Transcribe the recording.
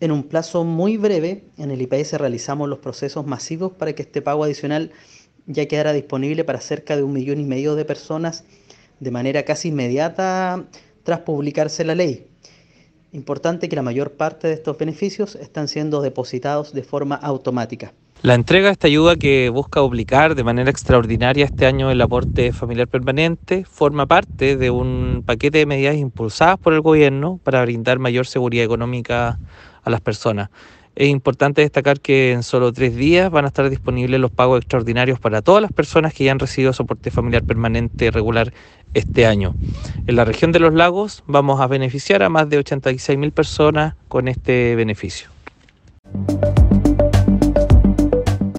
En un plazo muy breve, en el IPS realizamos los procesos masivos para que este pago adicional ya quedara disponible para cerca de un millón y medio de personas de manera casi inmediata tras publicarse la ley. Importante que la mayor parte de estos beneficios están siendo depositados de forma automática. La entrega de esta ayuda que busca obligar de manera extraordinaria este año el aporte familiar permanente forma parte de un paquete de medidas impulsadas por el gobierno para brindar mayor seguridad económica a las personas. Es importante destacar que en solo tres días van a estar disponibles los pagos extraordinarios para todas las personas que ya han recibido soporte familiar permanente regular este año. En la región de los lagos vamos a beneficiar a más de 86.000 personas con este beneficio.